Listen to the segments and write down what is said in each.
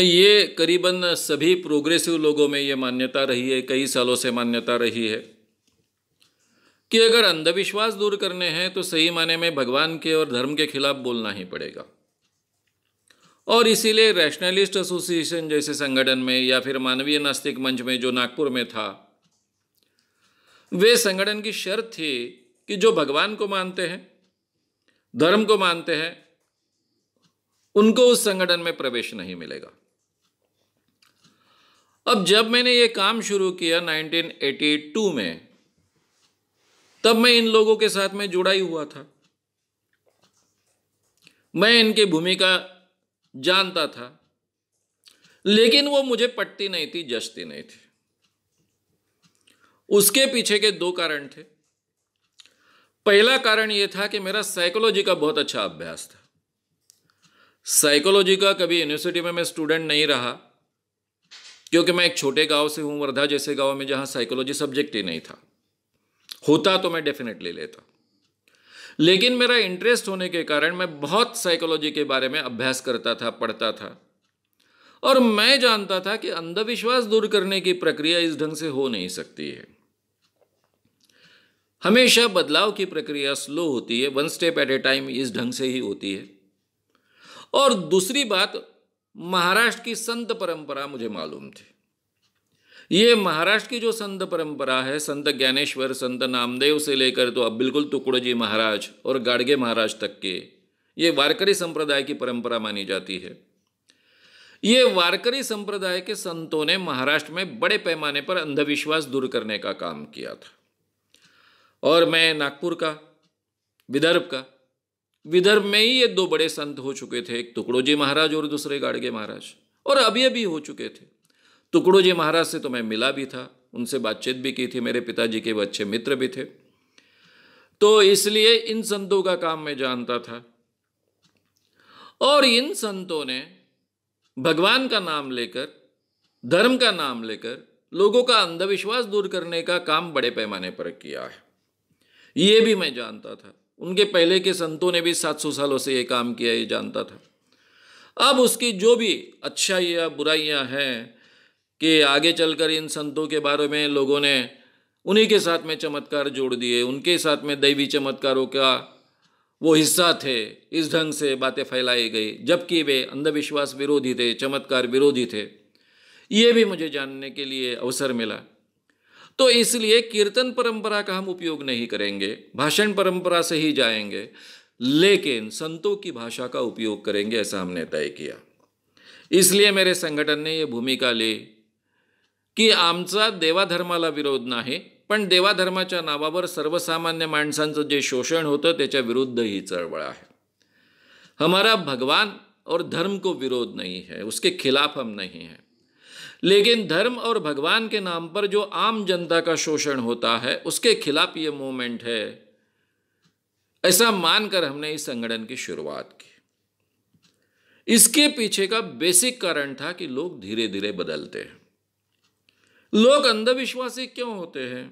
ये करीबन सभी प्रोग्रेसिव लोगों में ये मान्यता रही है कई सालों से मान्यता रही है कि अगर अंधविश्वास दूर करने हैं तो सही माने में भगवान के और धर्म के खिलाफ बोलना ही पड़ेगा और इसीलिए रैशनलिस्ट एसोसिएशन जैसे संगठन में या फिर मानवीय नास्तिक मंच में जो नागपुर में था वे संगठन की शर्त थी कि जो भगवान को मानते हैं धर्म को मानते हैं उनको उस संगठन में प्रवेश नहीं मिलेगा अब जब मैंने ये काम शुरू किया 1982 में तब मैं इन लोगों के साथ में जुड़ा ही हुआ था मैं इनकी भूमिका जानता था लेकिन वो मुझे पटती नहीं थी जचती नहीं थी उसके पीछे के दो कारण थे पहला कारण यह था कि मेरा साइकोलॉजी का बहुत अच्छा अभ्यास था साइकोलॉजी का कभी यूनिवर्सिटी में मैं स्टूडेंट नहीं रहा क्योंकि मैं एक छोटे गांव से हूं वर्धा जैसे गांव में जहां साइकोलॉजी सब्जेक्ट ही नहीं था होता तो मैं डेफिनेटली लेता लेकिन मेरा इंटरेस्ट होने के कारण मैं बहुत साइकोलॉजी के बारे में अभ्यास करता था पढ़ता था और मैं जानता था कि अंधविश्वास दूर करने की प्रक्रिया इस ढंग से हो नहीं सकती है हमेशा बदलाव की प्रक्रिया स्लो होती है one step at a time इस ढंग से ही होती है और दूसरी बात महाराष्ट्र की संत परंपरा मुझे मालूम थी ये महाराष्ट्र की जो संत परंपरा है संत ज्ञानेश्वर संत नामदेव से लेकर तो अब बिल्कुल टुकड़ो जी महाराज और गाड़गे महाराज तक के ये वारकरी संप्रदाय की परंपरा मानी जाती है ये वारकरी संप्रदाय के संतों ने महाराष्ट्र में बड़े पैमाने पर अंधविश्वास दूर करने का काम किया था और मैं नागपुर का विदर्भ का विदर्भ में ही ये दो बड़े संत हो चुके थे एक टुकड़ोजी महाराज और दूसरे गाड़गे महाराज और अभी अभी हो चुके थे टुकड़ोजी महाराज से तो मैं मिला भी था उनसे बातचीत भी की थी मेरे पिताजी के वो अच्छे मित्र भी थे तो इसलिए इन संतों का काम मैं जानता था और इन संतों ने भगवान का नाम लेकर धर्म का नाम लेकर लोगों का अंधविश्वास दूर करने का काम बड़े पैमाने पर किया है ये भी मैं जानता था उनके पहले के संतों ने भी 700 सालों से ये काम किया ये जानता था अब उसकी जो भी अच्छाई या बुराइयाँ हैं कि आगे चलकर इन संतों के बारे में लोगों ने उन्हीं के साथ में चमत्कार जोड़ दिए उनके साथ में दैवी चमत्कारों का वो हिस्सा थे इस ढंग से बातें फैलाई गई जबकि वे अंधविश्वास विरोधी थे चमत्कार विरोधी थे ये भी मुझे जानने के लिए अवसर मिला तो इसलिए कीर्तन परंपरा का हम उपयोग नहीं करेंगे भाषण परंपरा से ही जाएंगे लेकिन संतों की भाषा का उपयोग करेंगे ऐसा हमने तय किया इसलिए मेरे संगठन ने ये भूमिका ली कि आमचा देवाधर्माला विरोध नाही पण देवाधर्माच्या नावावर सर्वसामान्य माणसांचं जे शोषण होतं त्याच्या विरुद्ध ही चळवळ आहे हमारा भगवान और धर्म को विरोध नहीं है उसके खिलाफ हम नहीं हैं लेकिन धर्म और भगवान के नाम पर जो आम जनता का शोषण होता है उसके खिलाफ ये मूवमेंट है ऐसा मानकर हमने इस संगठन की शुरुआत की इसके पीछे का बेसिक कारण था कि लोग धीरे धीरे बदलते हैं लोग अंधविश्वासी क्यों होते हैं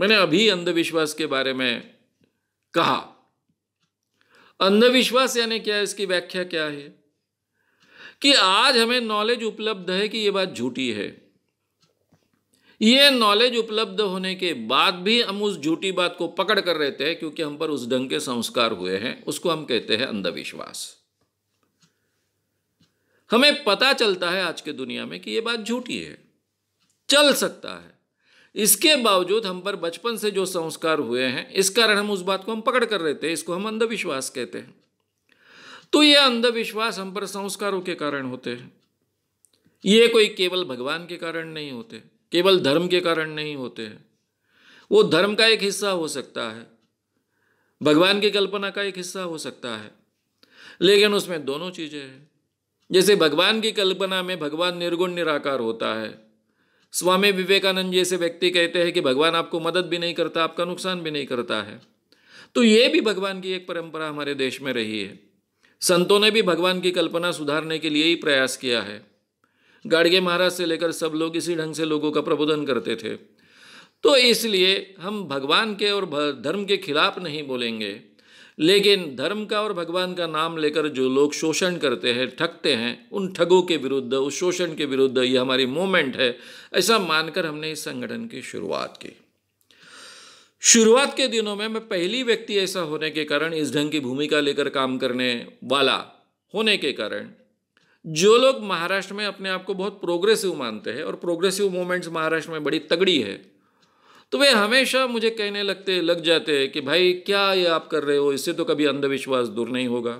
मैंने अभी अंधविश्वास के बारे में कहा अंधविश्वास यानी क्या है इसकी व्याख्या क्या है कि आज हमें नॉलेज उपलब्ध है कि ये बात झूठी है ये नॉलेज उपलब्ध होने के बाद भी हम उस झूठी बात को पकड़ कर रहते हैं क्योंकि हम पर उस ढंग के संस्कार हुए हैं उसको हम कहते हैं अंधविश्वास हमें पता चलता है आज के दुनिया में कि ये बात झूठी है चल सकता है इसके बावजूद हम पर बचपन से जो संस्कार हुए हैं इस कारण हम उस बात को हम पकड़ कर रहते हैं इसको हम अंधविश्वास कहते हैं तो ये अंधविश्वास हम पर संस्कारों के कारण होते हैं ये कोई केवल भगवान के कारण नहीं होते केवल धर्म के कारण नहीं होते हैं वो धर्म का एक हिस्सा हो सकता है भगवान की कल्पना का एक हिस्सा हो सकता है लेकिन उसमें दोनों चीज़ें हैं जैसे भगवान की कल्पना में भगवान निर्गुण निराकार होता है स्वामी विवेकानंद जैसे व्यक्ति कहते हैं कि भगवान आपको मदद भी नहीं करता आपका नुकसान भी नहीं करता है तो ये भी भगवान की एक परंपरा हमारे देश में रही है संतों ने भी भगवान की कल्पना सुधारने के लिए ही प्रयास किया है गाड़गे महाराज से लेकर सब लोग इसी ढंग से लोगों का प्रबोधन करते थे तो इसलिए हम भगवान के और धर्म के खिलाफ नहीं बोलेंगे लेकिन धर्म का और भगवान का नाम लेकर जो लोग शोषण करते हैं ठगते हैं उन ठगों के विरुद्ध उस शोषण के विरुद्ध ये हमारी मूवमेंट है ऐसा मानकर हमने इस संगठन की शुरुआत की शुरुआत के दिनों में मैं पहली व्यक्ति ऐसा होने के कारण इस ढंग की भूमिका लेकर काम करने वाला होने के कारण जो लोग महाराष्ट्र में अपने आप को बहुत प्रोग्रेसिव मानते हैं और प्रोग्रेसिव मूवमेंट्स महाराष्ट्र में बड़ी तगड़ी है तो वे हमेशा मुझे कहने लगते लग जाते हैं कि भाई क्या ये आप कर रहे हो इससे तो कभी अंधविश्वास दूर नहीं होगा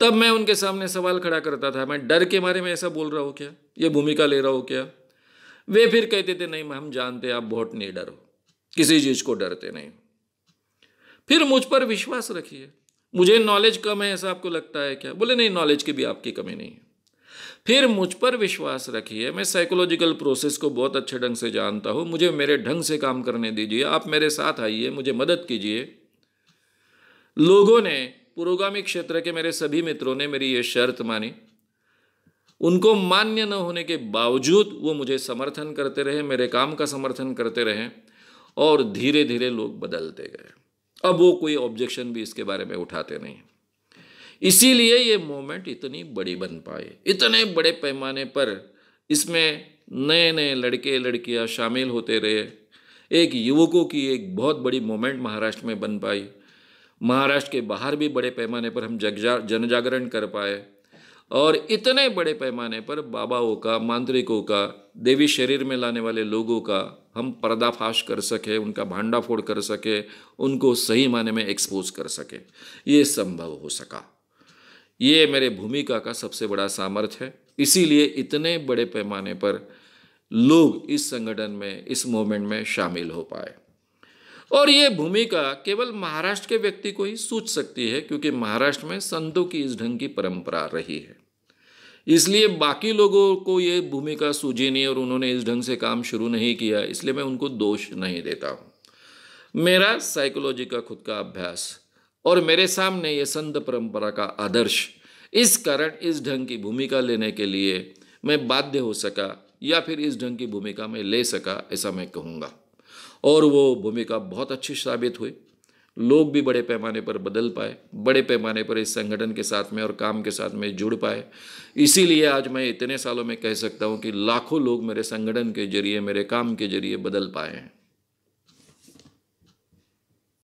तब मैं उनके सामने सवाल खड़ा करता था मैं डर के मारे में ऐसा बोल रहा हूँ क्या ये भूमिका ले रहा हूँ क्या वे फिर कहते थे नहीं हम जानते आप बहुत डर हो किसी चीज़ को डरते नहीं फिर मुझ पर विश्वास रखिए मुझे नॉलेज कम है ऐसा आपको लगता है क्या बोले नहीं नॉलेज की भी आपकी कमी नहीं है फिर मुझ पर विश्वास रखिए मैं साइकोलॉजिकल प्रोसेस को बहुत अच्छे ढंग से जानता हूं मुझे मेरे ढंग से काम करने दीजिए आप मेरे साथ आइए मुझे मदद कीजिए लोगों ने पुरोगामी क्षेत्र के मेरे सभी मित्रों ने मेरी ये शर्त मानी उनको मान्य न होने के बावजूद वो मुझे समर्थन करते रहे मेरे काम का समर्थन करते रहे और धीरे धीरे लोग बदलते गए अब वो कोई ऑब्जेक्शन भी इसके बारे में उठाते नहीं इसीलिए ये मोमेंट इतनी बड़ी बन पाई इतने बड़े पैमाने पर इसमें नए नए लड़के लड़कियां शामिल होते रहे एक युवकों की एक बहुत बड़ी मोमेंट महाराष्ट्र में बन पाई महाराष्ट्र के बाहर भी बड़े पैमाने पर हम जग जनजागरण कर पाए और इतने बड़े पैमाने पर बाबाओं का मांत्रिकों का देवी शरीर में लाने वाले लोगों का हम पर्दाफाश कर सके उनका भांडाफोड़ कर सके उनको सही माने में एक्सपोज कर सके ये संभव हो सका ये मेरे भूमिका का सबसे बड़ा सामर्थ्य है इसीलिए इतने बड़े पैमाने पर लोग इस संगठन में इस मूवमेंट में शामिल हो पाए और ये भूमिका केवल महाराष्ट्र के व्यक्ति को ही सूच सकती है क्योंकि महाराष्ट्र में संतों की इस ढंग की परंपरा रही है इसलिए बाकी लोगों को ये भूमिका सूझी नहीं और उन्होंने इस ढंग से काम शुरू नहीं किया इसलिए मैं उनको दोष नहीं देता हूँ मेरा साइकोलॉजी का खुद का अभ्यास और मेरे सामने ये संत परंपरा का आदर्श इस कारण इस ढंग की भूमिका लेने के लिए मैं बाध्य हो सका या फिर इस ढंग की भूमिका में ले सका ऐसा मैं कहूँगा और वो भूमिका बहुत अच्छी साबित हुई लोग भी बड़े पैमाने पर बदल पाए बड़े पैमाने पर इस संगठन के साथ में और काम के साथ में जुड़ पाए इसीलिए आज मैं इतने सालों में कह सकता हूँ कि लाखों लोग मेरे संगठन के जरिए मेरे काम के जरिए बदल पाए हैं